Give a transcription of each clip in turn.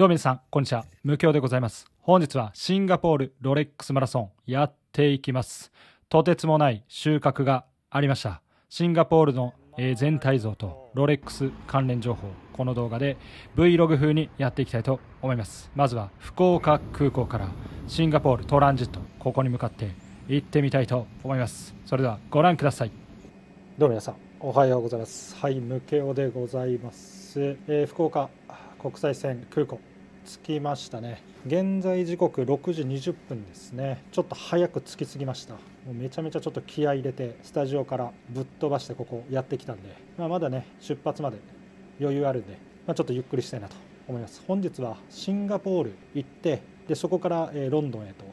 どうも皆さん、こんにちは。無教でございます。本日はシンガポールロレックスマラソンやっていきます。とてつもない収穫がありました。シンガポールの全体像とロレックス関連情報、この動画で Vlog 風にやっていきたいと思います。まずは福岡空港からシンガポールトランジット、ここに向かって行ってみたいと思います。それではご覧ください。どうも皆さん、おはようございます。はい、無教でございます。えー、福岡国際線空港着きましたね現在時刻6時20分ですねちょっと早く着きすぎましたもうめちゃめちゃちょっと気合入れてスタジオからぶっ飛ばしてここやってきたんで、まあ、まだね出発まで余裕あるんで、まあ、ちょっとゆっくりしたいなと思います本日はシンガポール行ってでそこから、えロンドンへと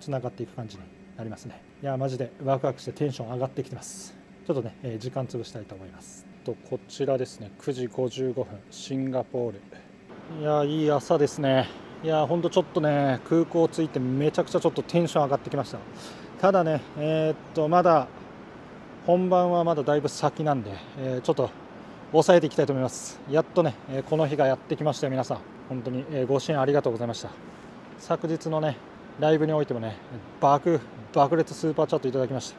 つながっていく感じになりますねいやマジでワクワクしてテンション上がってきてますちょっとね、え時間潰したいと思いますとこちらですね9時55分シンガポールいやいい朝ですね、いや本当ちょっとね空港着いてめちゃくちゃちょっとテンション上がってきました、ただね、えー、っとまだ本番はまだだいぶ先なんで、えー、ちょっと抑えていきたいと思います、やっとね、えこの日がやってきましたよ、皆さん、本当に、えご支援ありがとうございました。昨日のねライブにおいてもね爆爆裂スーパーチャットいただきました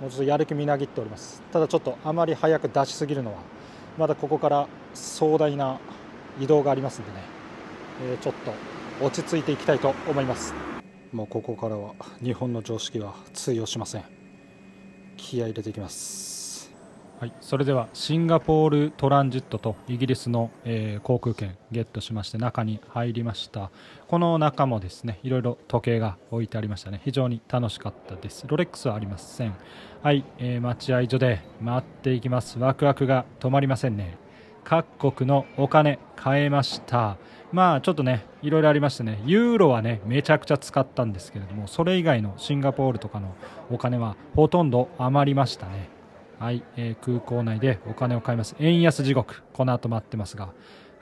もうちょっとやる気みなぎっておりますただちょっとあまり早く出しすぎるのはまだここから壮大な移動がありますんでね、えー、ちょっと落ち着いていきたいと思いますもうここからは日本の常識は通用しません気合入れていきますはい、それではシンガポールトランジットとイギリスの、えー、航空券ゲットしまして中に入りましたこの中もですねいろいろ時計が置いてありましたね非常に楽しかったですロレックスはありませんはい、えー、待合所で待っていきますワクワクが止まりませんね各国のお金買えましたまあちょっとねいろいろありましてねユーロはねめちゃくちゃ使ったんですけれどもそれ以外のシンガポールとかのお金はほとんど余りましたねはい、えー、空港内でお金を買います円安地獄この後待ってますが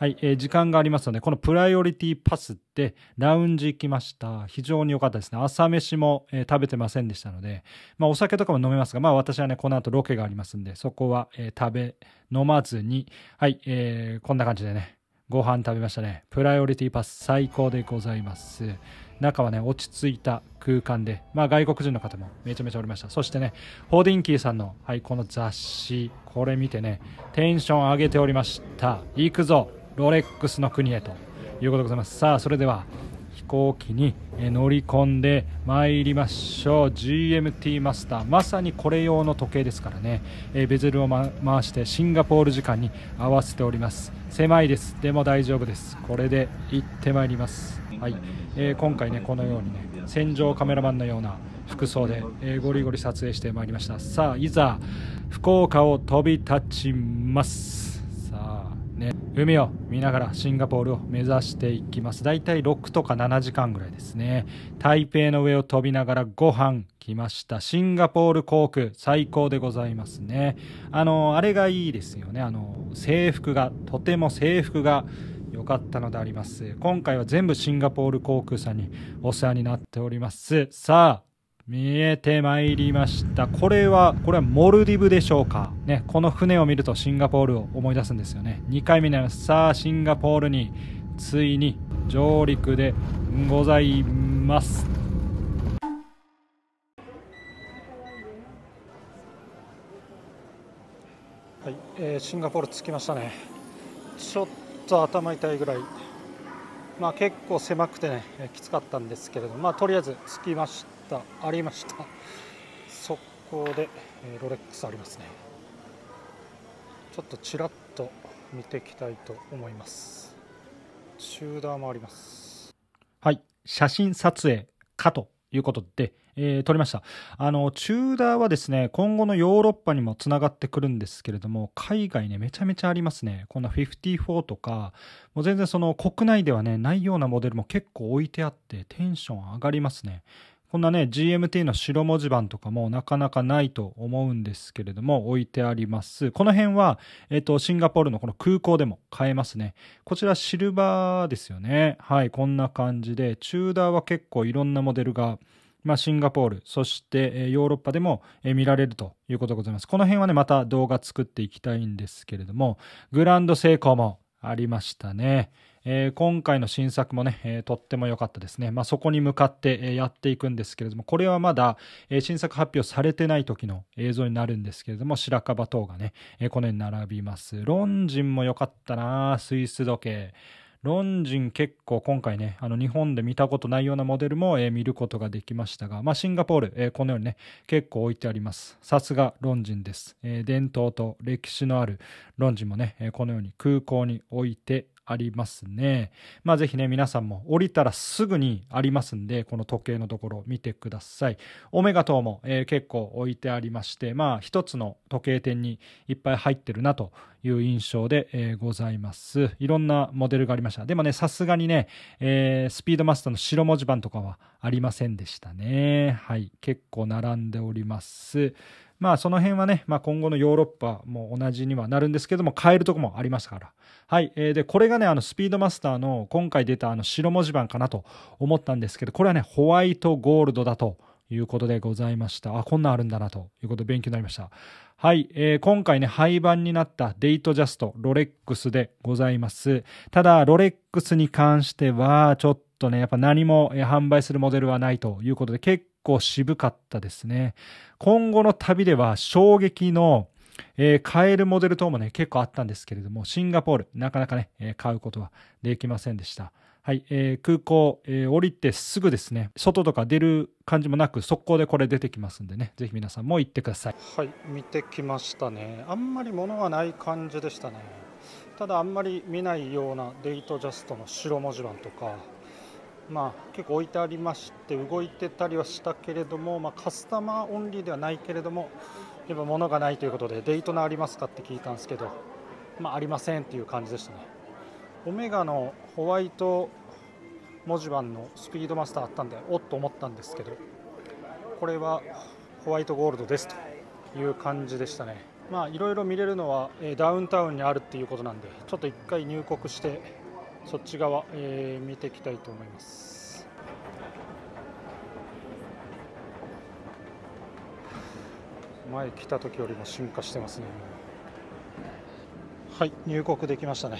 はい、えー、時間がありますので、このプライオリティパスでラウンジ行きました。非常に良かったですね。朝飯も、えー、食べてませんでしたので、まあ、お酒とかも飲めますが、まあ、私はね、この後ロケがありますんで、そこは、えー、食べ、飲まずに、はい、えー、こんな感じでね、ご飯食べましたね。プライオリティパス最高でございます。中はね、落ち着いた空間で、まあ外国人の方もめちゃめちゃおりました。そしてね、ホーディンキーさんの、はい、この雑誌、これ見てね、テンション上げておりました。行くぞロレックスの国へということでございますさあそれでは飛行機に乗り込んでまいりましょう GMT マスターまさにこれ用の時計ですからね、えベゼルを、ま、回してシンガポール時間に合わせております狭いですでも大丈夫ですこれで行ってまいりますはい、えー、今回ねこのようにね戦場カメラマンのような服装で、えー、ゴリゴリ撮影してまいりましたさあいざ福岡を飛び立ちますね、海を見ながらシンガポールを目指していきます。だいたい6とか7時間ぐらいですね。台北の上を飛びながらご飯来ました。シンガポール航空、最高でございますね。あの、あれがいいですよね。あの、制服が、とても制服が良かったのであります。今回は全部シンガポール航空さんにお世話になっております。さあ、見えてまいりましたこれはこれはモルディブでしょうかねこの船を見るとシンガポールを思い出すんですよね2回目になりますさあシンガポールについに上陸でございますはい、えー、シンガポール着きましたねちょっと頭痛いぐらいまあ結構狭くてねきつかったんですけれどまあとりあえず着きましたしたありました速攻で、えロレックスありますねちょっとちらっと見ていきたいと思いますチューダーもありますはい写真撮影かということで、えー、撮りました。あの、チューダーはですね、今後のヨーロッパにもつながってくるんですけれども、海外ね、めちゃめちゃありますね。こんな54とか、もう全然その国内ではね、ないようなモデルも結構置いてあって、テンション上がりますね。こんなね、GMT の白文字盤とかもなかなかないと思うんですけれども、置いてあります。この辺は、えっ、と、シンガポールのこの空港でも買えますね。こちらシルバーですよね。はい、こんな感じで、チューダーは結構いろんなモデルが、まあ、シンガポール、そしてヨーロッパでも見られるということでございます。この辺はね、また動画作っていきたいんですけれども、グランド成功もありましたね。えー、今回の新作もね、えー、とっても良かったですね、まあ、そこに向かって、えー、やっていくんですけれどもこれはまだ、え新作発表されてない時の映像になるんですけれども白樺等がね、えこのように並びますロンジンも良かったなスイス時計ロンジン結構今回ね、あの日本で見たことないようなモデルも、えー、見ることができましたが、まあ、シンガポール、えー、このようにね、結構置いてあります。さすがロンジンです、えー、伝統と歴史のあるロンジンもね、えこのように空港に置いてありますね。まあぜひね、皆さんも降りたらすぐにありますんで、この時計のところ見てください。オメガ等も、えー、結構置いてありまして、まあ一つの時計店にいっぱい入ってるなという印象で、えー、ございます。いろんなモデルがありました。でもね、さすがにね、えー、スピードマスターの白文字盤とかはありませんでしたね。はい。結構並んでおります。まあその辺はね、まあ今後のヨーロッパも同じにはなるんですけども、変えるとこもありますから。はい。えー、で、これがね、あのスピードマスターの今回出たあの白文字盤かなと思ったんですけど、これはね、ホワイトゴールドだということでございました。あ、こんなんあるんだなということで勉強になりました。はい、えー、今回ね、廃盤になったデイトジャスト、ロレックスでございます。ただ、ロレックスに関しては、ちょっとね、やっぱ何も販売するモデルはないということで、結構渋かったですね。今後の旅では衝撃の、えー、買えるモデル等もね、結構あったんですけれども、シンガポール、なかなかね、えー、買うことはできませんでした。はい、えー、空港、えー、降りてすぐですね、外とか出る感じもなく、速攻でこれ出てきますんでね、ぜひ皆さんも行ってください。はい、見てきましたね。あんまり物がない感じでしたね。ただあんまり見ないようなデイトジャストの白文字盤とかまあ、結構置いてありまして動いてたりはしたけれども、まあ、カスタマーオンリーではないけれどもやっぱ物がないということでデイトナありますかって聞いたんですけど、まあ、ありませんっていう感じでしたねオメガのホワイト文字盤のスピードマスターあったんでおっと思ったんですけどこれはホワイトゴールドですという感じでしたねまあいろいろ見れるのはダウンタウンにあるっていうことなんでちょっと1回入国してそっち側、えー、見ていきたいと思います。前来た時よりも進化してますね。はい、入国できましたね。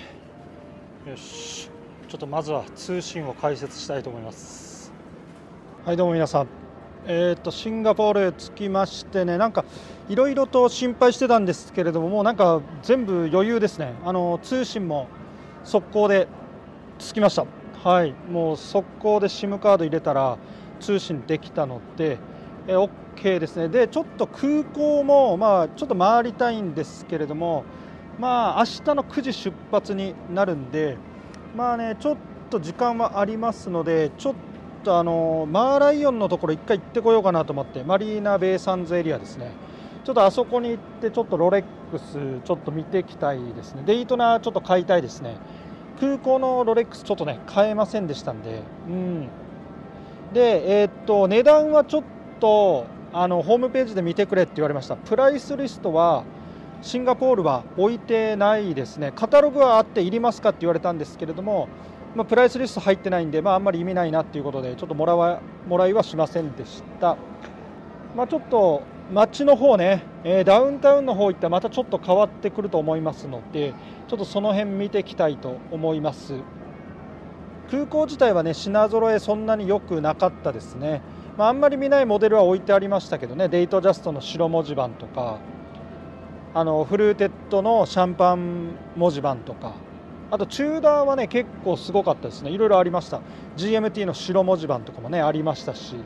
よし、ちょっとまずは通信を解説したいと思います。はい、どうも皆さん。えーと、とシンガポールへ着きましてね、なんかいろいろと心配してたんですけれども、もうなんか全部余裕ですね、あの通信も速攻で着きましたはいもう速攻で SIM カード入れたら通信できたので、え OK ですねでちょっと空港もまあちょっと回りたいんですけれどもまあ明日の9時出発になるんでまあねちょっと時間はありますのでちょっとあのマーライオンのところ1回行ってこようかなと思ってマリーナ・ベイ・サンズエリアですねちょっとあそこに行ってちょっとロレックスちょっと見てきたいですねデイトナーちょっと買いたいですね空港のロレックスちょっとね買えませんでしたんで、うん、で、えー、っと値段はちょっとあのホームページで見てくれって言われましたプライスリストはシンガポールは置いてないですねカタログはあっていりますかって言われたんですけれども、まあ、プライスリスト入ってないんで、まあ、あんまり意味ないなっていうことでちょっともらわもらいはしませんでした、まあ、ちょっと街の方ね、えダウンタウンの方行ったらまたちょっと変わってくると思いますのでちょっとその辺見ていきたいと思います空港自体はね品揃えそんなに良くなかったですね、まあ、あんまり見ないモデルは置いてありましたけどねデイトジャストの白文字盤とかあのフルーテッドのシャンパン文字盤とかあとチューダーはね結構すごかったですねいろいろありました GMT の白文字盤とかもねありましたし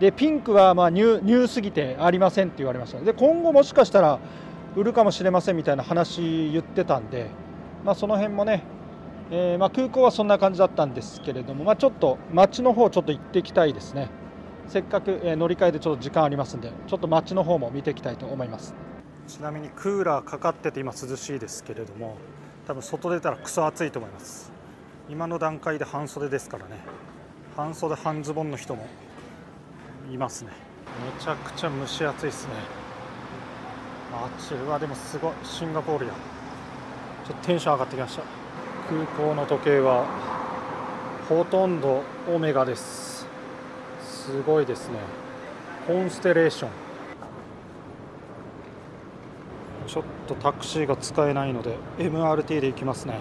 でピンクはまあニュニューすぎてありませんって言われましたで今後もしかしたら売るかもしれませんみたいな話言ってたんで、まあ、その辺もね、えー、まあ空港はそんな感じだったんですけれども、まあ、ちょっと街の方ちょっと行ってきたいですねせっかく乗り換えでちょっと時間ありますんでちょっと街の方も見ていきたいと思いますちなみにクーラーかかってて今涼しいですけれども多分外出たらクソ暑いと思います今の段階で半袖ですからね半袖半ズボンの人もいますねめちゃくちゃ蒸し暑いですねあっちはでもすごいシンガポールやちょっとテンション上がってきました空港の時計はほとんどオメガですすごいですねコンステレーションちょっとタクシーが使えないので MRT で行きますね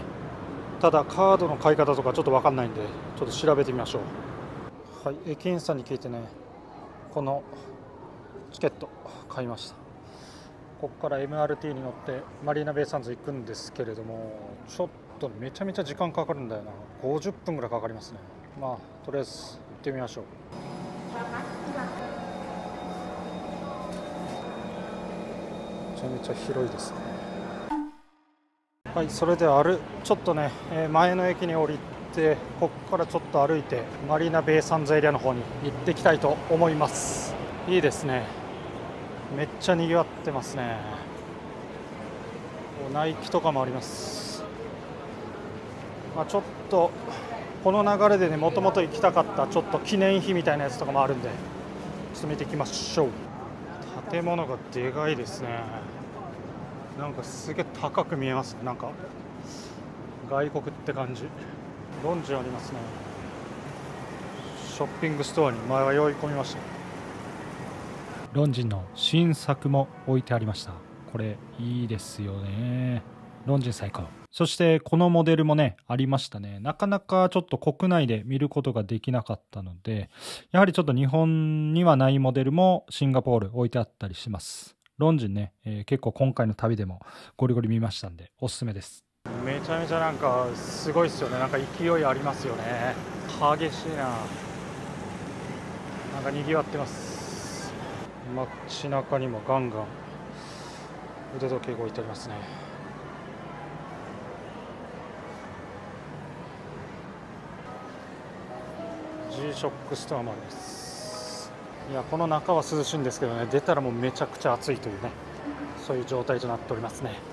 ただカードの買い方とかちょっと分かんないんでちょっと調べてみましょうはい駅員さんに聞いてねこのチケット買いましたここから MRT に乗ってマリーナベイサンズ行くんですけれどもちょっとめちゃめちゃ時間かかるんだよな50分ぐらいかかりますねまあとりあえず行ってみましょうめちゃめちゃ広いですねはいそれではあるちょっとね前の駅に降りてここからちょっと歩いてマリーナベイサンズエリアの方に行ってきたいと思いますいいですねめっちゃにぎわってますねナイキとかもありますまあ、ちょっとこの流れでねもともと行きたかったちょっと記念碑みたいなやつとかもあるんでちょっと見ていきましょう建物がでかいですねなんかすげえ高く見えますなんか外国って感じロンジありますねショッピングストアに迷い込みましたロンジンの新作も置いてありましたこれいいですよねロンジン最高そしてこのモデルもねありましたねなかなかちょっと国内で見ることができなかったのでやはりちょっと日本にはないモデルもシンガポール置いてあったりしますロンジンね、えー、結構今回の旅でもゴリゴリ見ましたんでおすすめですめちゃめちゃなんかすごいっすよねなんか勢いありますよね激しいななんかにぎわってます街中にもガンガン腕時計動いておりますねジーショックストアもありますいやこの中は涼しいんですけどね出たらもうめちゃくちゃ暑いというねそういう状態となっておりますね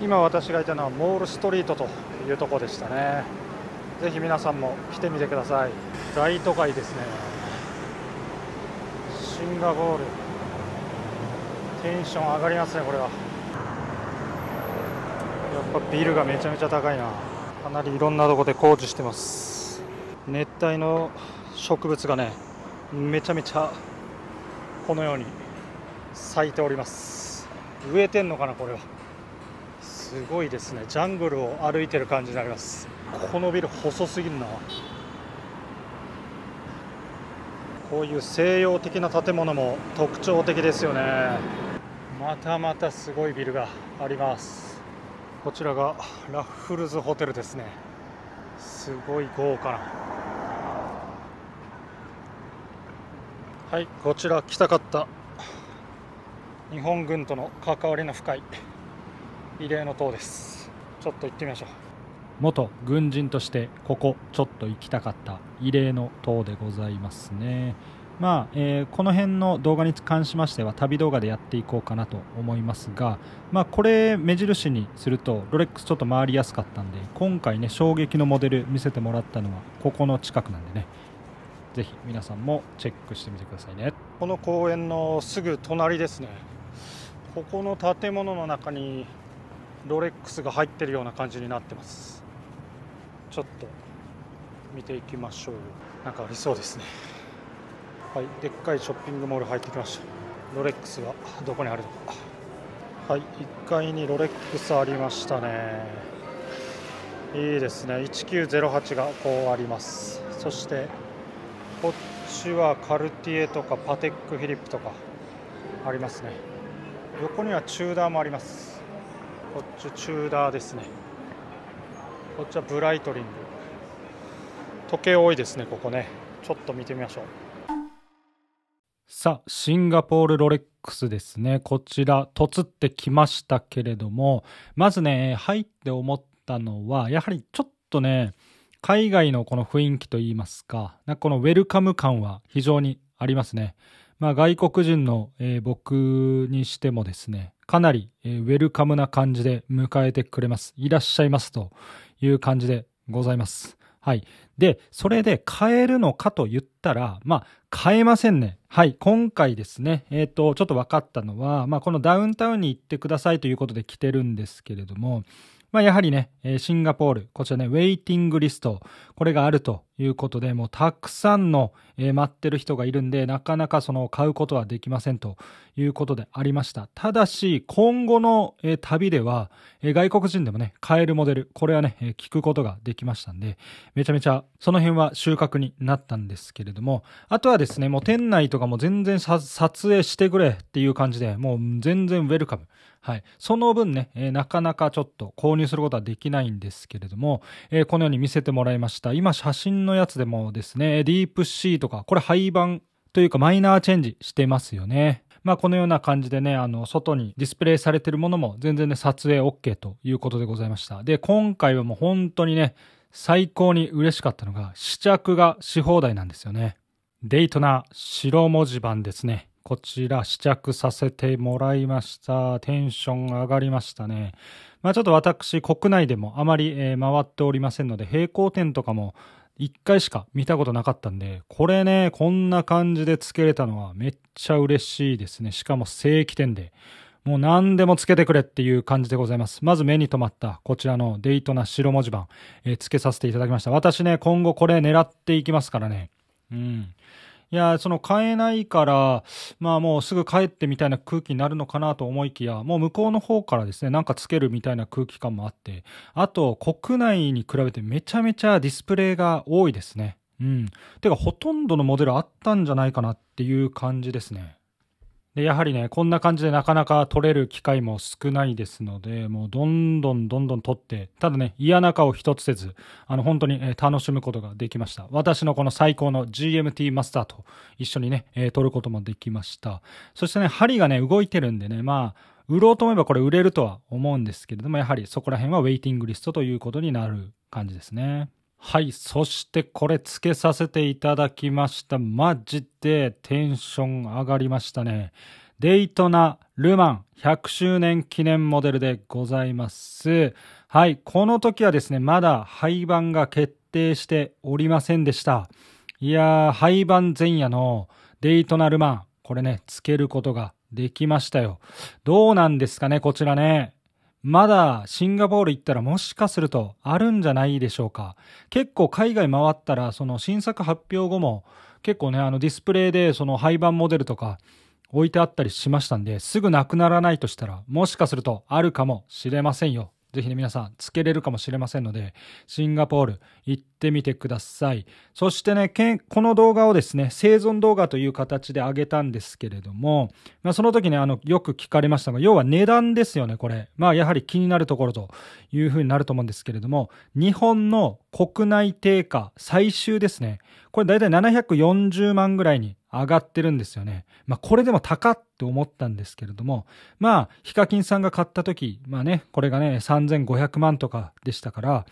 今私がいたのはモールストリートというとこでしたねぜひ皆さんも来てみてください大都会ですねシンガポールテンション上がりますねこれはやっぱビルがめちゃめちゃ高いなかなりいろんなとこで工事してます熱帯の植物がねめちゃめちゃこのように咲いております植えてんのかなこれはすごいですねジャングルを歩いてる感じになりますこのビル細すぎるなこういう西洋的な建物も特徴的ですよねまたまたすごいビルがありますこちらがラッフルズホテルですねすごい豪華なはいこちら来たかった日本軍との関わりの深い慰霊の塔ですちょっと行ってみましょう元軍人としてここちょっと行きたかった慰霊の塔でございますねまあえー、この辺の動画に関しましては旅動画でやっていこうかなと思いますが、まあ、これ目印にするとロレックスちょっと回りやすかったんで今回ね衝撃のモデル見せてもらったのはここの近くなんでねぜひ皆さんもチェックしてみてくださいねこの公園のすぐ隣ですねここの建物の中にロレックスが入ってるような感じになってますちょっと見ていきましょうなんかありそうですねはいでっかいショッピングモール入ってきましたロレックスがどこにあるのかはい1階にロレックスありましたねいいですね1908がこうありますそしてこっちはカルティエとかパテックフィリップとかありますね横にはチューダーもありますこっちチューダーですねこっちはブライトリング時計多いですねここねちょっと見てみましょうさあシンガポールロレックスですねこちら突ってきましたけれどもまずね入って思ったのはやはりちょっとね海外のこの雰囲気といいますかなんかこのウェルカム感は非常にありますねまあ外国人の、えー、僕にしてもですねかなり、えー、ウェルカムな感じで迎えてくれます。いらっしゃいますという感じでございます。はい。で、それで買えるのかと言ったら、まあ、買えませんね。はい。今回ですね、えっ、ー、と、ちょっと分かったのは、まあ、このダウンタウンに行ってくださいということで来てるんですけれども、まあ、やはりね、シンガポール、こちらね、ウェイティングリスト、これがあるということで、もうたくさんの、えー、待ってる人がいるんで、なかなかその買うことはできませんということでありました。ただし、今後の、えー、旅では、えー、外国人でもね、買えるモデル、これはね、えー、聞くことができましたんで、めちゃめちゃその辺は収穫になったんですけれども、あとはですね、もう店内とかも全然撮影してくれっていう感じで、もう全然ウェルカム。はい。その分ね、えー、なかなかちょっと購入することはできないんですけれども、えー、このように見せてもらいました。今写真のやつでもですね、ディープシーとか、これ廃盤というかマイナーチェンジしてますよね。まあ、このような感じでね、あの、外にディスプレイされてるものも全然ね、撮影 OK ということでございました。で、今回はもう本当にね、最高に嬉しかったのが、試着がし放題なんですよね。デイトナ白文字盤ですね。こちら試着させてもらいました。テンション上がりましたね。まあちょっと私、国内でもあまり、え回っておりませんので、平行点とかも1回しか見たことなかったんで、これね、こんな感じで付けれたのはめっちゃ嬉しいですね。しかも正規店で。もう何でもつけてくれっていう感じでございます。まず目に留まったこちらのデイトな白文字盤、えー、つけさせていただきました。私ね、今後これ狙っていきますからね。うん。いや、その買えないから、まあもうすぐ帰ってみたいな空気になるのかなと思いきや、もう向こうの方からですね、なんかつけるみたいな空気感もあって、あと国内に比べてめちゃめちゃディスプレイが多いですね。うん。てかほとんどのモデルあったんじゃないかなっていう感じですね。でやはりねこんな感じでなかなか取れる機会も少ないですのでもうどんどんどんどん取ってただね嫌な顔一つせずあの本当に、え楽しむことができました私のこの最高の GMT マスターと一緒にね、え取ることもできましたそしてね針がね動いてるんでねまあ売ろうと思えばこれ売れるとは思うんですけれどもやはりそこら辺はウェイティングリストということになる感じですねはい。そしてこれつけさせていただきました。マジでテンション上がりましたね。デイトナ・ルマン100周年記念モデルでございます。はい。この時はですね、まだ廃盤が決定しておりませんでした。いやー、廃盤前夜のデイトナ・ルマン、これね、つけることができましたよ。どうなんですかね、こちらね。まだシンガポール行ったらもしかするとあるんじゃないでしょうか。結構海外回ったら、その新作発表後も結構ね、あのディスプレイでその廃盤モデルとか置いてあったりしましたんで、すぐなくならないとしたら、もしかするとあるかもしれませんよ。ぜひね、皆さん、つけれるかもしれませんので、シンガポール、行ってみてください。そしてね、この動画をですね、生存動画という形で上げたんですけれども、まあ、その時ね、あの、よく聞かれましたが、要は値段ですよね、これ。まあ、やはり気になるところというふうになると思うんですけれども、日本の国内定価、最終ですね、これだいたい740万ぐらいに上がってるんですよね。まあ、これでも高って思ったんですけれども、まあ、ヒカキンさんが買った時、まあね、これがね、3500万とかでしたから、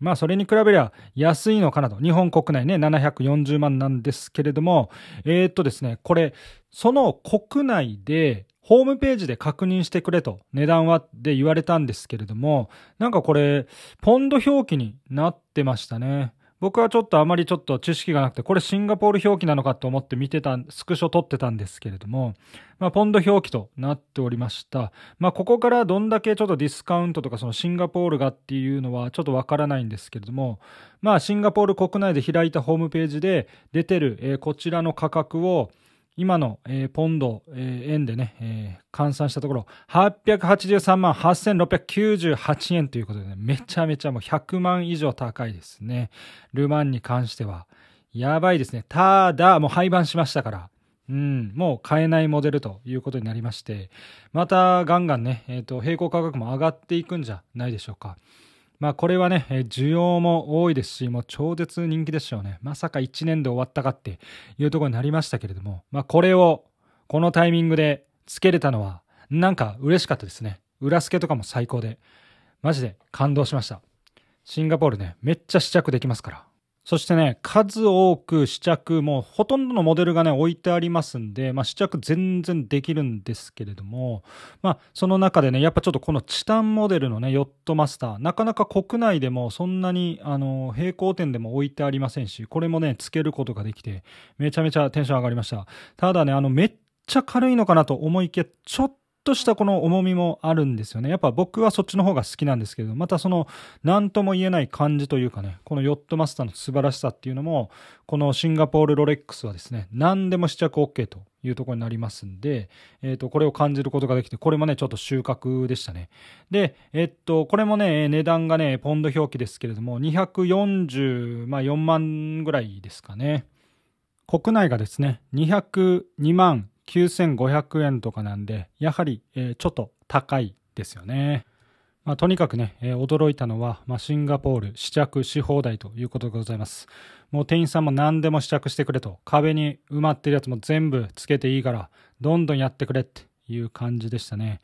まあ、それに比べりゃ安いのかなと。日本国内ね、740万なんですけれども、えー、っとですね、これ、その国内で、ホームページで確認してくれと、値段はって言われたんですけれども、なんかこれ、ポンド表記になってましたね。僕はちょっとあまりちょっと知識がなくて、これシンガポール表記なのかと思って見てた、スクショ撮ってたんですけれども、まあ、ポンド表記となっておりました。まあ、ここからどんだけちょっとディスカウントとか、そのシンガポールがっていうのはちょっとわからないんですけれども、まあ、シンガポール国内で開いたホームページで出てる、えー、こちらの価格を、今の、えー、ポンド、えー、円でね、えー、換算したところ、883万8698円ということでね、めちゃめちゃもう100万以上高いですね。ルマンに関しては。やばいですね。ただ、もう廃盤しましたから。うん、もう買えないモデルということになりまして、またガンガンね、えっ、と、並行価格も上がっていくんじゃないでしょうか。まあこれはね、需要も多いですし、もう超絶人気でしよね。まさか1年で終わったかっていうところになりましたけれども、まあこれをこのタイミングでつけれたのは、なんか嬉しかったですね。裏付けとかも最高で、マジで感動しました。シンガポールね、めっちゃ試着できますから。そしてね、数多く試着、もうほとんどのモデルがね、置いてありますんで、まあ、試着全然できるんですけれども、まあ、その中でね、やっぱちょっとこのチタンモデルのね、ヨットマスター、なかなか国内でもそんなに、あの、平行点でも置いてありませんし、これもね、つけることができて、めちゃめちゃテンション上がりました。ただね、あの、めっちゃ軽いのかなと思いきや、ちょっととしたこの重みもあるんですよね。やっぱ僕はそっちの方が好きなんですけど、またその何とも言えない感じというかね、このヨットマスターの素晴らしさっていうのも、このシンガポールロレックスはですね、何でも試着 OK というところになりますんで、えっ、ー、と、これを感じることができて、これもね、ちょっと収穫でしたね。で、えっと、これもね、値段がね、ポンド表記ですけれども、240、まあ4万ぐらいですかね。国内がですね、202万9500円とかなんで、やはり、えー、ちょっと高いですよね。まあ、とにかくね、えー、驚いたのは、まあ、シンガポール試着し放題ということでございます。もう店員さんも何でも試着してくれと、壁に埋まってるやつも全部つけていいから、どんどんやってくれっていう感じでしたね。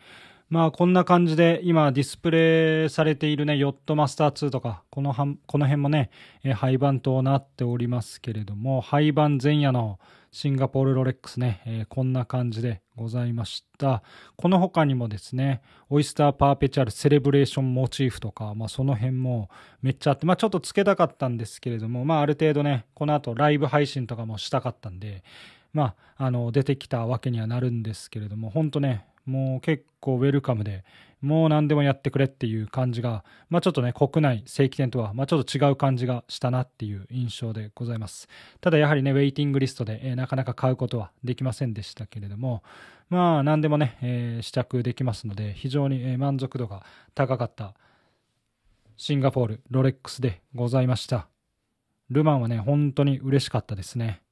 まあこんな感じで今ディスプレイされているね、ヨットマスター2とか、このはこの辺もね、え廃盤となっておりますけれども、廃盤前夜のシンガポールロレックスね、えこんな感じでございました。この他にもですね、オイスターパーペチャルセレブレーションモチーフとか、まあその辺もめっちゃあって、まあちょっとつけたかったんですけれども、まあある程度ね、この後ライブ配信とかもしたかったんで、まあ、あの出てきたわけにはなるんですけれども、本当ね、もう結構ウェルカムで、もう何でもやってくれっていう感じが、まあ、ちょっとね、国内正規店とは、まあ、ちょっと違う感じがしたなっていう印象でございます。ただやはりね、ウェイティングリストで、えー、なかなか買うことはできませんでしたけれども、まあ、何でもね、えー、試着できますので、非常に、え満足度が高かったシンガポール、ロレックスでございました。ルマンはね、本当に嬉しかったですね。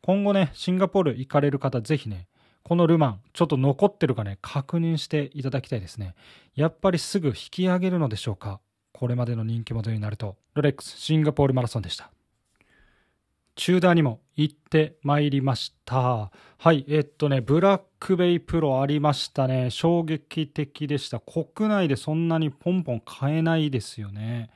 今後ね、シンガポール行かれる方、ぜひね、このルマン、ちょっと残ってるかね、確認していただきたいですね。やっぱりすぐ引き上げるのでしょうか。これまでの人気者になると、ロレックスシンガポールマラソンでした。チューダーにも行ってまいりました。はい、えっとね、ブラックベイプロありましたね。衝撃的でした。国内でそんなにポンポン買えないですよね。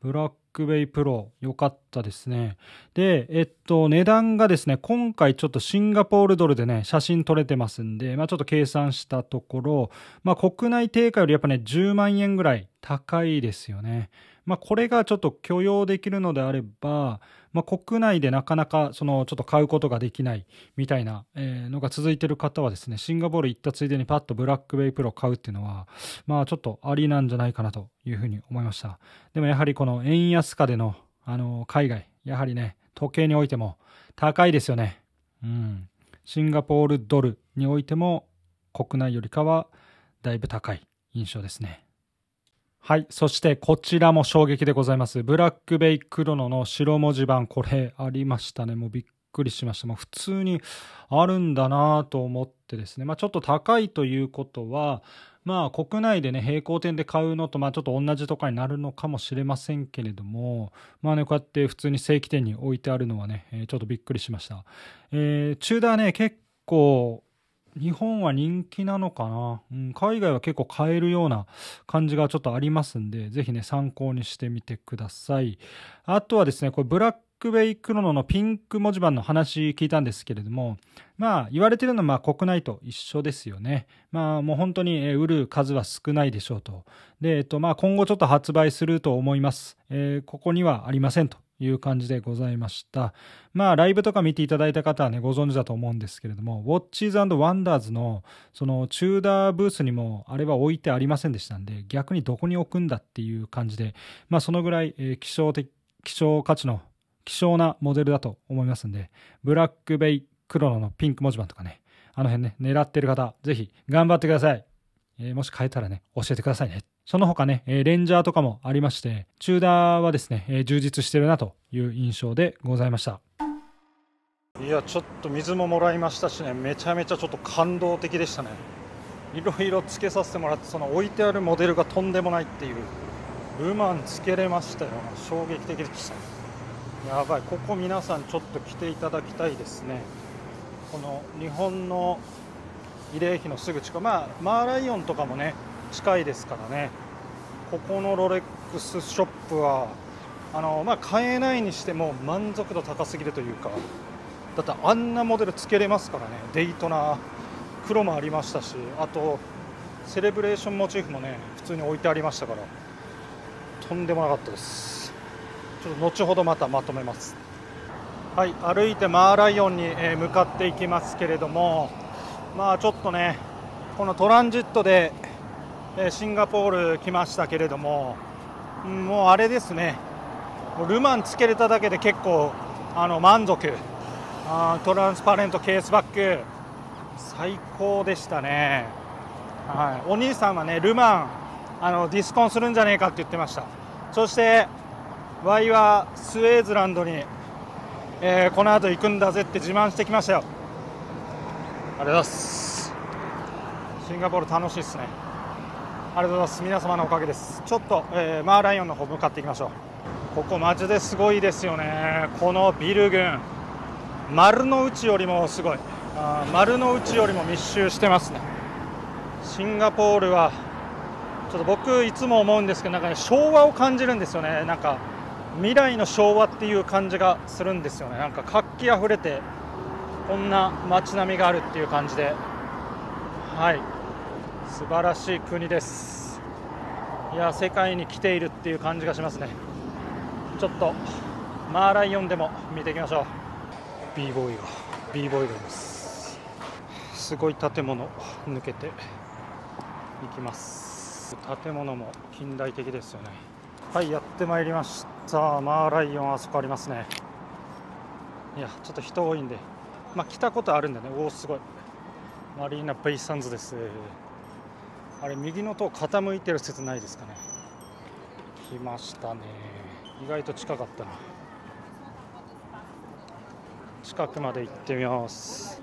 ブラックベイプロ、よかったですね。で、えっと、値段がですね、今回ちょっとシンガポールドルでね、写真撮れてますんで、まあちょっと計算したところ、まあ国内定価よりやっぱね、10万円ぐらい高いですよね。まあ、これがちょっと許容できるのであれば、まあ、国内でなかなかそのちょっと買うことができないみたいなのが続いてる方はですねシンガポール行ったついでにパッとブラックベイプロ買うっていうのは、まあ、ちょっとありなんじゃないかなというふうに思いましたでもやはりこの円安下でのあの海外やはりね時計においても高いですよねうんシンガポールドルにおいても国内よりかはだいぶ高い印象ですね。はい。そしてこちらも衝撃でございます。ブラックベイクロノの白文字盤、これありましたね。もうびっくりしました。もう普通にあるんだなと思ってですね。まあ、ちょっと高いということは、まあ国内でね、平行点で買うのと、まあちょっと同じとかになるのかもしれませんけれども、まあね、こうやって普通に正規店に置いてあるのはね、えー、ちょっとびっくりしました。えー、中段ね、結構日本は人気なのかな、うん、海外は結構買えるような感じがちょっとありますんで、ぜひね、参考にしてみてください。あとはですね、これブラックベイクロノのピンク文字盤の話聞いたんですけれども、まあ言われてるのはまあ国内と一緒ですよね。まあもう本当に売る数は少ないでしょうと。で、えっとまあ今後ちょっと発売すると思います。えー、ここにはありませんと。いう感じでございました。まあ、ライブとか見ていただいた方はね、ご存知だと思うんですけれども、ウォッチーズワンダーズの、その、チューダーブースにも、あれは置いてありませんでしたんで、逆にどこに置くんだっていう感じで、まあ、そのぐらい、えー、希少的、希少価値の、希少なモデルだと思いますんで、ブラックベイクロノのピンク文字盤とかね、あの辺ね、狙ってる方、ぜひ頑張ってください。えー、もし変えたらね、教えてくださいね。その他ね、レンジャーとかもありまして、チューダーはですね、充実してるなという印象でございました。いや、ちょっと水ももらいましたしね、めちゃめちゃちょっと感動的でしたね。いろいろつけさせてもらって、その置いてあるモデルがとんでもないっていう、ルマンつけれましたよ、衝撃的でした。やばい、ここ皆さんちょっと来ていただきたいですね。この日本の慰霊碑のすぐ近く、まあ、マーライオンとかもね、近いですからねここのロレックスショップはあのまあ、買えないにしても満足度高すぎるというかだってあんなモデルつけれますからねデイトナー黒もありましたしあとセレブレーションモチーフもね普通に置いてありましたからとんでもなかったですちょっと後ほどまたまとめますはい歩いてマーライオンに向かっていきますけれどもまあちょっとねこのトランジットでシンガポール来ましたけれども、もうあれですね、ルマンつけれただけで結構あの満足あ、トランスパレントケースバッグ、最高でしたね、はい、お兄さんはね、ルマンあの、ディスコンするんじゃねえかって言ってました、そしてワイはスウェーズランドに、えー、この後行くんだぜって自慢してきましたよ。ありがとうございますシンガポール楽しいですね。ありがとうございます皆様のおかげですちょっと、えー、マーライオンの方向かっていきましょうここマジですごいですよねこのビル群丸の内よりもすごいあ丸の内よりも密集してますねシンガポールはちょっと僕いつも思うんですけどなんか、ね、昭和を感じるんですよねなんか未来の昭和っていう感じがするんですよねなんか活気あふれてこんな街並みがあるっていう感じではい素晴らしい国ですいや世界に来ているっていう感じがしますねちょっとマーライオンでも見ていきましょう b ボーイが b ボーイがいますすごい建物抜けていきます建物も近代的ですよねはいやってまいりましたマーライオンあそこありますねいやちょっと人多いんでまあ、来たことあるんでねおおすごいマリーナ・ベイサンズですあれ右の塔傾いてる説ないですかね来ましたね意外と近かったな近くまで行ってみます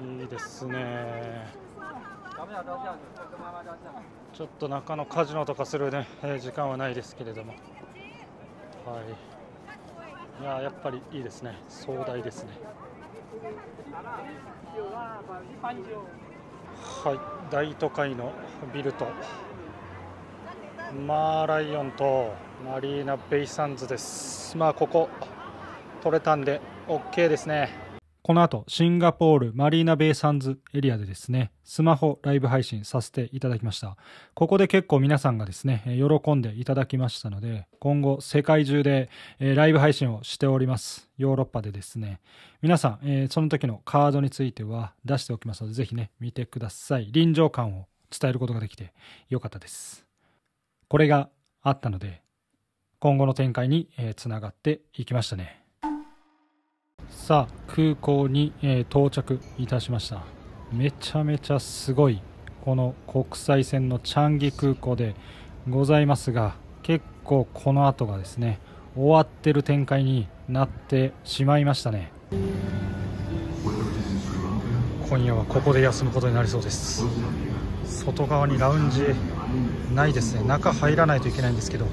いいですねちょっと中のカジノとかするね、えー、時間はないですけれどもはいいややっぱりいいですね壮大ですねはい大都会のビルとマーライオンとマリーナ・ベイサンズですまあここ取れたんで OK ですねこの後、シンガポールマリーナベイサンズエリアでですね、スマホライブ配信させていただきました。ここで結構皆さんがですね、喜んでいただきましたので、今後世界中でライブ配信をしております。ヨーロッパでですね、皆さん、その時のカードについては出しておきますので、ぜひね、見てください。臨場感を伝えることができてよかったです。これがあったので、今後の展開につながっていきましたね。さあ空港に、えー、到着いたしましためちゃめちゃすごいこの国際線のチャンギ空港でございますが結構この後がですね終わってる展開になってしまいましたね今夜はここで休むことになりそうです外側にラウンジないですね中入らないといけないんですけど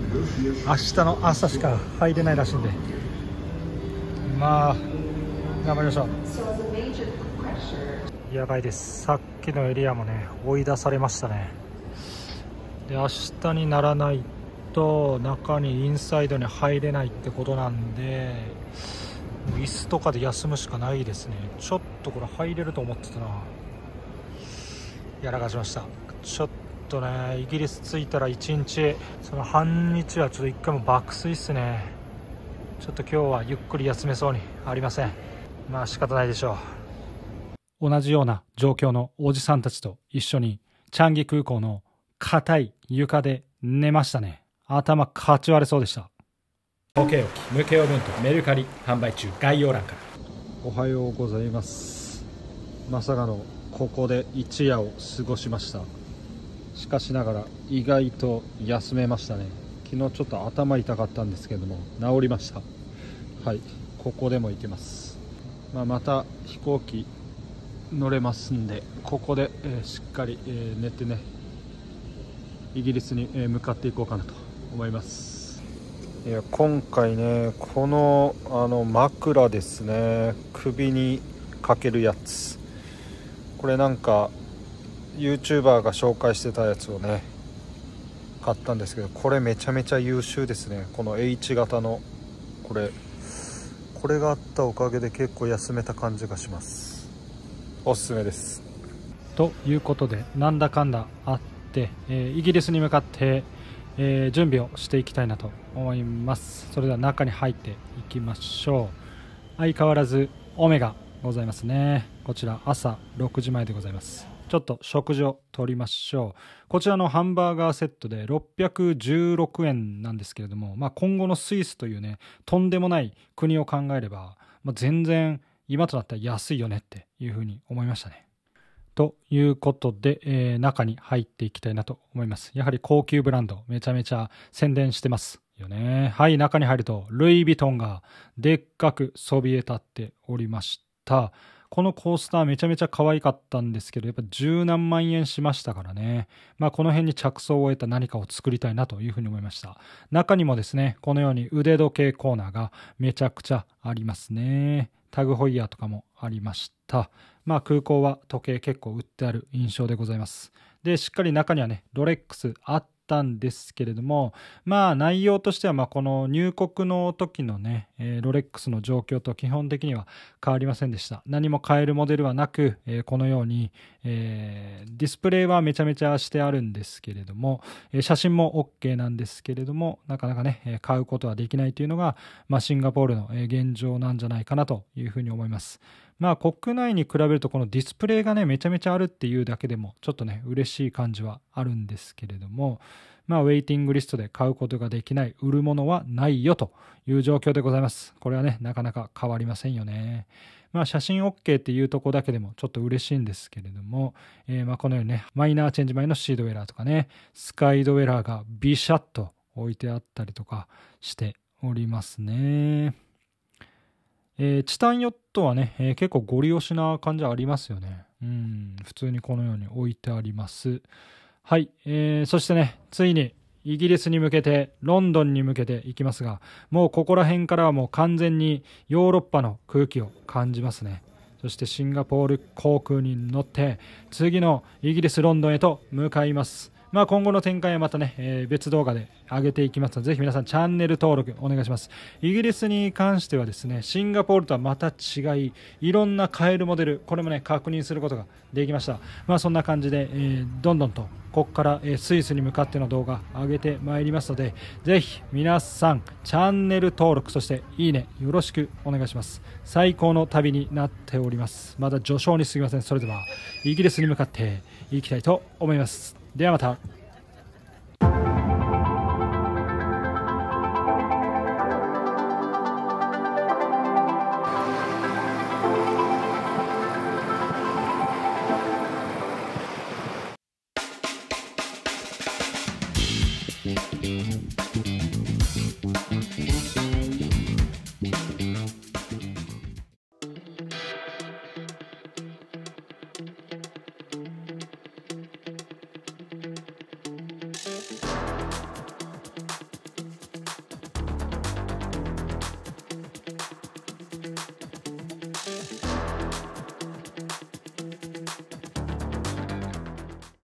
明日の朝しか入れないらしいんでまあ頑張りましょうやばいですさっきのエリアもね追い出されましたねで明日にならないと中にインサイドに入れないってことなんで椅子とかで休むしかないですねちょっとこれ入れると思ってたなやらかしましたちょっとねイギリス着いたら1日その半日はちょっと1回も爆睡っすねちょっと今日はゆっくり休めそうにありませんまあ仕方ないでしょう同じような状況のおじさんたちと一緒にチャンギ空港の硬い床で寝ましたね頭かち割れそうでした OK オキムケオブンとメルカリ販売中概要欄からおはようございますまさかのここで一夜を過ごしましたしかしながら意外と休めましたね昨日ちょっと頭痛かったんですけども治りましたはいここでも行けます、まあ、また飛行機乗れますんでここで、えー、しっかり、えー、寝てねイギリスに、えー、向かっていこうかなと思いますいや今回ねこのあの枕ですね首にかけるやつこれなんか YouTuber が紹介してたやつをね買ったんですけどこれめちゃめちゃ優秀ですねこの H 型のこれこれがあったおかげで結構休めた感じがしますおすすめですということでなんだかんだあって、えー、イギリスに向かって、えー、準備をしていきたいなと思いますそれでは中に入っていきましょう相変わらずオメガございますねこちら朝6時前でございますちょっと食事を取りましょう。こちらのハンバーガーセットで616円なんですけれども、まあ、今後のスイスというね、とんでもない国を考えれば、まあ、全然今となったら安いよねっていうふうに思いましたね。ということで、えー、中に入っていきたいなと思います。やはり高級ブランド、めちゃめちゃ宣伝してますよね。はい、中に入ると、ルイ・ヴィトンがでっかくそびえ立っておりました。このコースターめちゃめちゃ可愛かったんですけど、やっぱ十何万円しましたからね。まあこの辺に着想を得た何かを作りたいなというふうに思いました。中にもですね、このように腕時計コーナーがめちゃくちゃありますね。タグホイヤーとかもありました。まあ空港は時計結構売ってある印象でございます。で、しっかり中にはね、ロレックス、アッたんですけれども、まあ内容としては、まあこの入国の時のね、えロレックスの状況と基本的には変わりませんでした。何も変えるモデルはなく、えこのように、えディスプレイはめちゃめちゃしてあるんですけれども、え写真も OK なんですけれども、なかなかね、え買うことはできないというのが、まあシンガポールの現状なんじゃないかなというふうに思います。まあ国内に比べるとこのディスプレイがねめちゃめちゃあるっていうだけでもちょっとね嬉しい感じはあるんですけれどもまあウェイティングリストで買うことができない売るものはないよという状況でございますこれはねなかなか変わりませんよねまあ写真 OK っていうとこだけでもちょっと嬉しいんですけれども、えー、まこのようにねマイナーチェンジ前のシードェラーとかねスカイドェラーがビシャッと置いてあったりとかしておりますね。えー、チタンヨットはね、えー、結構ゴリ押しな感じありますよね。うん、普通にこのように置いてあります。はい、えー、そしてね、ついにイギリスに向けて、ロンドンに向けていきますが、もうここら辺からはもう完全にヨーロッパの空気を感じますね。そしてシンガポール航空に乗って、次のイギリス・ロンドンへと向かいます。まあ、今後の展開はまたね、えー、別動画で上げていきますので、ぜひ皆さんチャンネル登録お願いします。イギリスに関してはですね、シンガポールとはまた違い、いろんな買えるモデル、これもね、確認することができました。まあ、そんな感じで、えー、どんどんと、ここから、えスイスに向かっての動画上げてまいりますので、ぜひ皆さん、チャンネル登録、そしていいね、よろしくお願いします。最高の旅になっております。まだ序章にすぎません。それでは、イギリスに向かっていきたいと思います。ではまた。